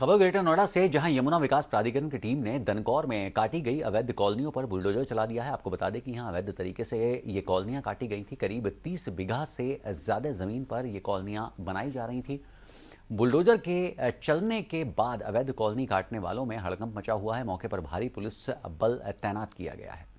खबर ग्रेटर नोएडा से जहां यमुना विकास प्राधिकरण की टीम ने दनकौर में काटी गई अवैध कॉलोनियों पर बुलडोजर चला दिया है आपको बता दें कि यहां अवैध तरीके से ये कॉलोनियां काटी गई थी करीब 30 बीघा से ज़्यादा ज़मीन पर ये कॉलोनियां बनाई जा रही थी बुलडोजर के चलने के बाद अवैध कॉलोनी काटने वालों में हड़कंप मचा हुआ है मौके पर भारी पुलिस बल तैनात किया गया है